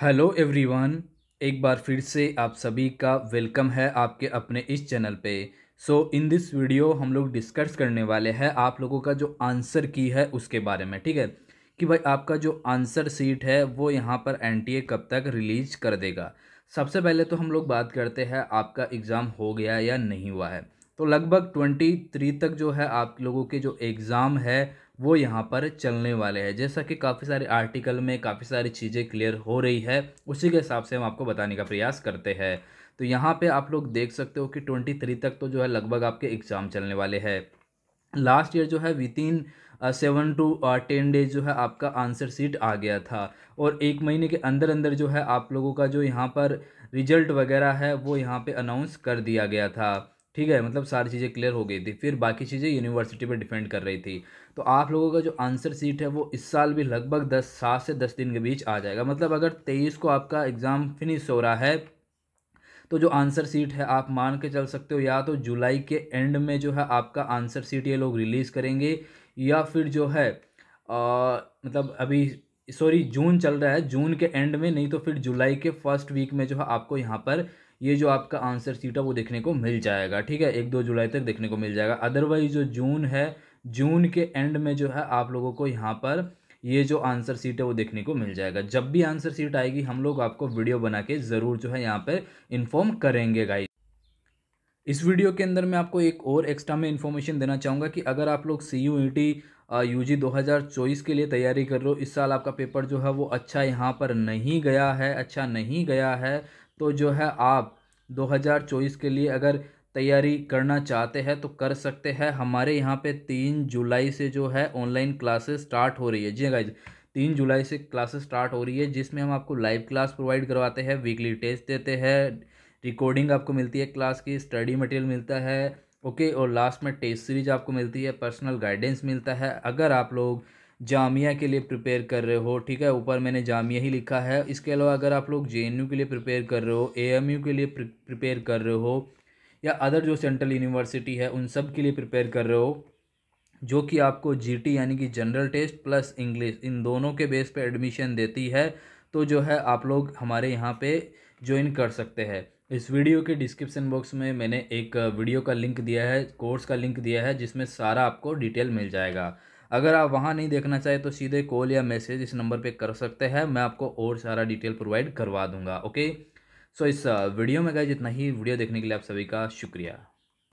hello everyone एक बार फिर से आप सभी का वेलकम है आपके अपने इस चैनल पे सो इन दिस वीडियो हम लोग डिस्कस करने वाले हैं आप लोगों का जो आंसर की है उसके बारे में ठीक है कि भाई आपका जो आंसर सीट है वो यहाँ पर एनटीए कब तक रिलीज कर देगा सबसे पहले तो हम लोग बात करते हैं आपका एग्ज़ाम हो गया या नहीं हुआ है तो लगभग ट्वेंटी थ्री तक जो है आप लोगों के जो एग्ज़ाम है वो यहाँ पर चलने वाले हैं जैसा कि काफ़ी सारे आर्टिकल में काफ़ी सारी चीज़ें क्लियर हो रही है उसी के हिसाब से हम आपको बताने का प्रयास करते हैं तो यहाँ पे आप लोग देख सकते हो कि ट्वेंटी थ्री तक तो जो है लगभग आपके एग्ज़ाम चलने वाले हैं लास्ट ईयर जो है within seven to ten days जो है आपका आंसर सीट आ गया था और एक महीने के अंदर अंदर जो है आप लोगों का जो यहाँ पर रिजल्ट वगैरह है वो यहाँ पर अनाउंस कर दिया गया था ठीक है मतलब सारी चीज़ें क्लियर हो गई थी फिर बाकी चीज़ें यूनिवर्सिटी पर डिपेंड कर रही थी तो आप लोगों का जो आंसर सीट है वो इस साल भी लगभग दस सात से दस दिन के बीच आ जाएगा मतलब अगर तेईस को आपका एग्ज़ाम फिनिश हो रहा है तो जो आंसर सीट है आप मान के चल सकते हो या तो जुलाई के एंड में जो है आपका आंसर सीट ये लोग रिलीज़ करेंगे या फिर जो है आ, मतलब अभी सॉरी जून चल रहा है जून के एंड में नहीं तो फिर जुलाई के फर्स्ट वीक में जो है आपको यहाँ पर ये जो आपका आंसर सीट है वो देखने को मिल जाएगा ठीक है एक दो जुलाई तक देखने को मिल जाएगा अदरवाइज जो जून है जून के एंड में जो है आप लोगों को यहाँ पर ये जो आंसर सीट है वो देखने को मिल जाएगा जब भी आंसर सीट आएगी हम लोग आपको वीडियो बना के ज़रूर जो है यहाँ पर इन्फॉर्म करेंगे गाइड इस वीडियो के अंदर मैं आपको एक और एक्स्ट्रा में इन्फॉर्मेशन देना चाहूँगा कि अगर आप लोग सी यू यू जी दो हज़ार चौबीस के लिए तैयारी कर रहे हो इस साल आपका पेपर जो है वो अच्छा यहाँ पर नहीं गया है अच्छा नहीं गया है तो जो है आप 2024 के लिए अगर तैयारी करना चाहते हैं तो कर सकते हैं हमारे यहाँ पे तीन जुलाई से जो है ऑनलाइन क्लासेस स्टार्ट हो रही है जी गाइज हाँ तीन जुलाई से क्लासेस स्टार्ट हो रही है जिसमें हम आपको लाइव क्लास प्रोवाइड करवाते हैं वीकली टेस्ट देते हैं रिकॉर्डिंग आपको मिलती है क्लास की स्टडी मटेरियल मिलता है ओके और लास्ट में टेस्ट सीरीज आपको मिलती है पर्सनल गाइडेंस मिलता है अगर आप लोग जामिया के लिए प्रिपेयर कर रहे हो ठीक है ऊपर मैंने जामिया ही लिखा है इसके अलावा अगर आप लोग जे के लिए प्रिपेयर कर रहे हो ए के लिए प्रिपेयर कर रहे हो या अदर जो सेंट्रल यूनिवर्सिटी है उन सब के लिए प्रिपेयर कर रहे हो जो कि आपको जीटी यानी कि जनरल टेस्ट प्लस इंग्लिश इन दोनों के बेस पे एडमिशन देती है तो जो है आप लोग हमारे यहाँ पे ज्वाइन कर सकते हैं इस वीडियो के डिस्क्रिप्शन बॉक्स में मैंने एक वीडियो का लिंक दिया है कोर्स का लिंक दिया है जिसमें सारा आपको डिटेल मिल जाएगा अगर आप वहाँ नहीं देखना चाहें तो सीधे कॉल या मैसेज इस नंबर पे कर सकते हैं मैं आपको और सारा डिटेल प्रोवाइड करवा दूंगा ओके सो so, इस वीडियो में गए जितना ही वीडियो देखने के लिए आप सभी का शुक्रिया